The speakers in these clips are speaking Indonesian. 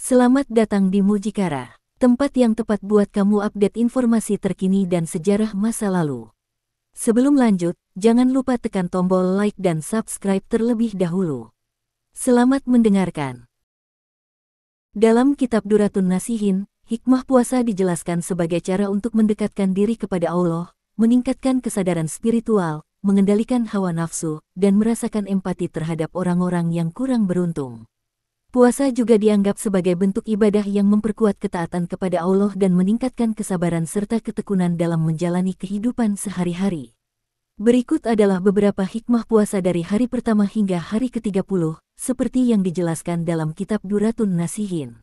Selamat datang di Mujikara, tempat yang tepat buat kamu update informasi terkini dan sejarah masa lalu. Sebelum lanjut, jangan lupa tekan tombol like dan subscribe terlebih dahulu. Selamat mendengarkan. Dalam kitab Duratun Nasihin, hikmah puasa dijelaskan sebagai cara untuk mendekatkan diri kepada Allah, meningkatkan kesadaran spiritual, mengendalikan hawa nafsu, dan merasakan empati terhadap orang-orang yang kurang beruntung. Puasa juga dianggap sebagai bentuk ibadah yang memperkuat ketaatan kepada Allah dan meningkatkan kesabaran serta ketekunan dalam menjalani kehidupan sehari-hari. Berikut adalah beberapa hikmah puasa dari hari pertama hingga hari ke-30, seperti yang dijelaskan dalam kitab Duratun Nasihin.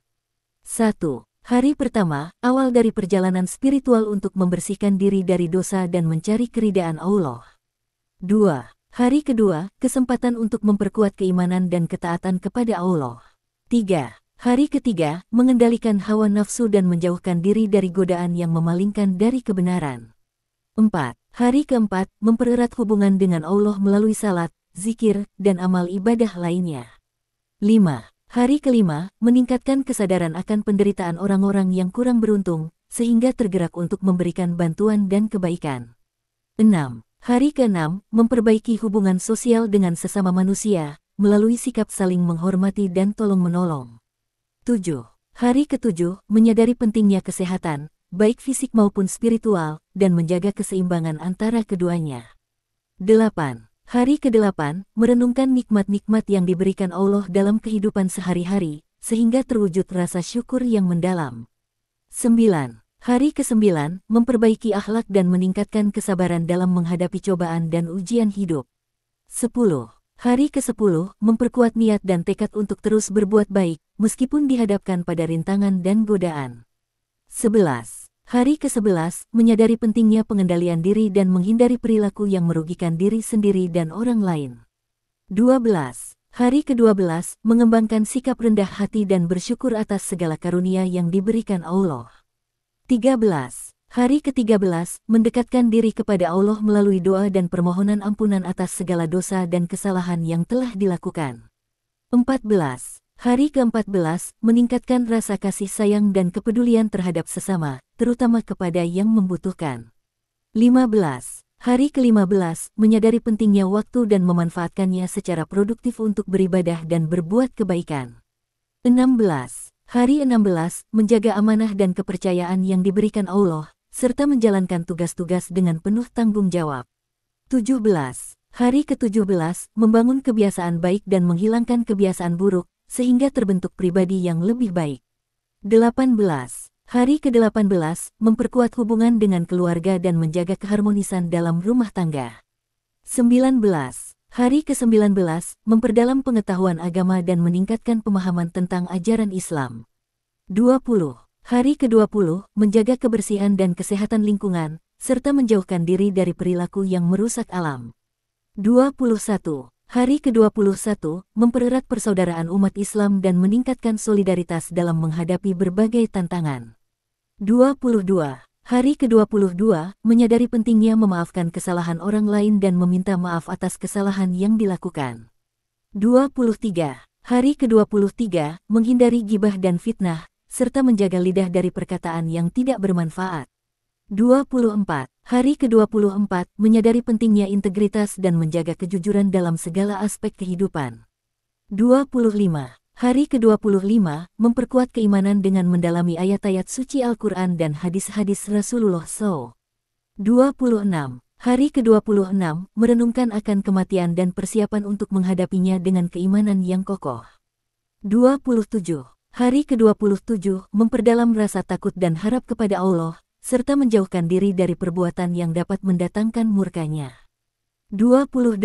1. Hari pertama, awal dari perjalanan spiritual untuk membersihkan diri dari dosa dan mencari keridaan Allah. 2. Hari kedua, kesempatan untuk memperkuat keimanan dan ketaatan kepada Allah. 3. Hari ketiga, mengendalikan hawa nafsu dan menjauhkan diri dari godaan yang memalingkan dari kebenaran. 4. Hari keempat, mempererat hubungan dengan Allah melalui salat, zikir, dan amal ibadah lainnya. 5. Hari kelima, meningkatkan kesadaran akan penderitaan orang-orang yang kurang beruntung, sehingga tergerak untuk memberikan bantuan dan kebaikan. 6. Hari keenam, memperbaiki hubungan sosial dengan sesama manusia, melalui sikap saling menghormati dan tolong-menolong. 7. Hari ketujuh, menyadari pentingnya kesehatan, baik fisik maupun spiritual, dan menjaga keseimbangan antara keduanya. 8. Hari kedelapan merenungkan nikmat-nikmat yang diberikan Allah dalam kehidupan sehari-hari, sehingga terwujud rasa syukur yang mendalam. 9. Hari kesembilan memperbaiki akhlak dan meningkatkan kesabaran dalam menghadapi cobaan dan ujian hidup. 10. Hari ke-10 memperkuat niat dan tekad untuk terus berbuat baik, meskipun dihadapkan pada rintangan dan godaan. 11. Hari ke-11 menyadari pentingnya pengendalian diri dan menghindari perilaku yang merugikan diri sendiri dan orang lain. 12. Hari ke-12 mengembangkan sikap rendah hati dan bersyukur atas segala karunia yang diberikan Allah. 13. Hari ke-13, mendekatkan diri kepada Allah melalui doa dan permohonan ampunan atas segala dosa dan kesalahan yang telah dilakukan. 14. Hari ke-14, meningkatkan rasa kasih sayang dan kepedulian terhadap sesama, terutama kepada yang membutuhkan. 15. Hari ke-15, menyadari pentingnya waktu dan memanfaatkannya secara produktif untuk beribadah dan berbuat kebaikan. 16. Hari 16, menjaga amanah dan kepercayaan yang diberikan Allah, serta menjalankan tugas-tugas dengan penuh tanggung jawab. 17. Hari ke-17, membangun kebiasaan baik dan menghilangkan kebiasaan buruk, sehingga terbentuk pribadi yang lebih baik. 18. Hari ke-18, memperkuat hubungan dengan keluarga dan menjaga keharmonisan dalam rumah tangga. 19. Hari ke-19, memperdalam pengetahuan agama dan meningkatkan pemahaman tentang ajaran Islam. 20. Hari ke-20, menjaga kebersihan dan kesehatan lingkungan, serta menjauhkan diri dari perilaku yang merusak alam. 21. Hari ke-21, mempererat persaudaraan umat Islam dan meningkatkan solidaritas dalam menghadapi berbagai tantangan. 22. Hari ke-22, menyadari pentingnya memaafkan kesalahan orang lain dan meminta maaf atas kesalahan yang dilakukan. 23. Hari ke-23, menghindari gibah dan fitnah, serta menjaga lidah dari perkataan yang tidak bermanfaat. 24. Hari ke-24 menyadari pentingnya integritas dan menjaga kejujuran dalam segala aspek kehidupan. 25. Hari ke-25 memperkuat keimanan dengan mendalami ayat-ayat suci Al-Quran dan hadis-hadis Rasulullah SAW. 26. Hari ke-26 merenungkan akan kematian dan persiapan untuk menghadapinya dengan keimanan yang kokoh. 27. Hari ke-27 memperdalam rasa takut dan harap kepada Allah, serta menjauhkan diri dari perbuatan yang dapat mendatangkan murkanya. 28.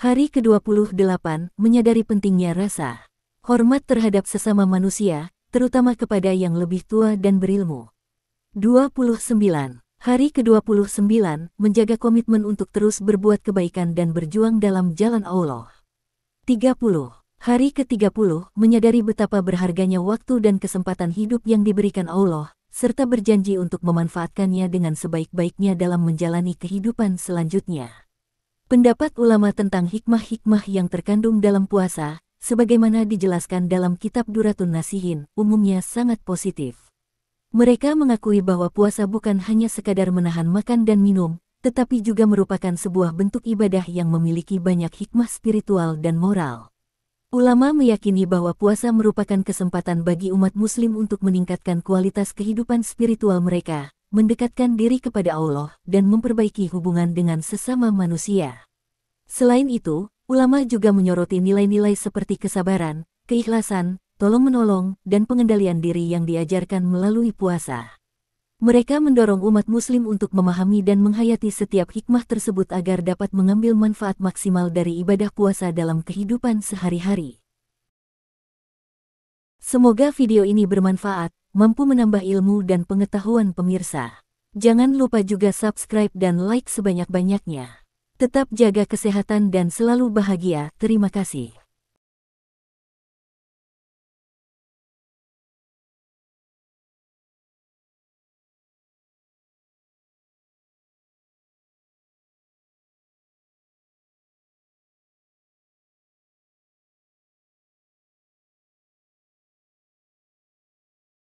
Hari ke-28 menyadari pentingnya rasa hormat terhadap sesama manusia, terutama kepada yang lebih tua dan berilmu. 29. Hari ke-29 menjaga komitmen untuk terus berbuat kebaikan dan berjuang dalam jalan Allah. 30. Hari ke-30 menyadari betapa berharganya waktu dan kesempatan hidup yang diberikan Allah, serta berjanji untuk memanfaatkannya dengan sebaik-baiknya dalam menjalani kehidupan selanjutnya. Pendapat ulama tentang hikmah-hikmah yang terkandung dalam puasa, sebagaimana dijelaskan dalam kitab Duratun Nasihin, umumnya sangat positif. Mereka mengakui bahwa puasa bukan hanya sekadar menahan makan dan minum, tetapi juga merupakan sebuah bentuk ibadah yang memiliki banyak hikmah spiritual dan moral. Ulama meyakini bahwa puasa merupakan kesempatan bagi umat muslim untuk meningkatkan kualitas kehidupan spiritual mereka, mendekatkan diri kepada Allah, dan memperbaiki hubungan dengan sesama manusia. Selain itu, ulama juga menyoroti nilai-nilai seperti kesabaran, keikhlasan, tolong-menolong, dan pengendalian diri yang diajarkan melalui puasa. Mereka mendorong umat muslim untuk memahami dan menghayati setiap hikmah tersebut agar dapat mengambil manfaat maksimal dari ibadah puasa dalam kehidupan sehari-hari. Semoga video ini bermanfaat, mampu menambah ilmu dan pengetahuan pemirsa. Jangan lupa juga subscribe dan like sebanyak-banyaknya. Tetap jaga kesehatan dan selalu bahagia. Terima kasih.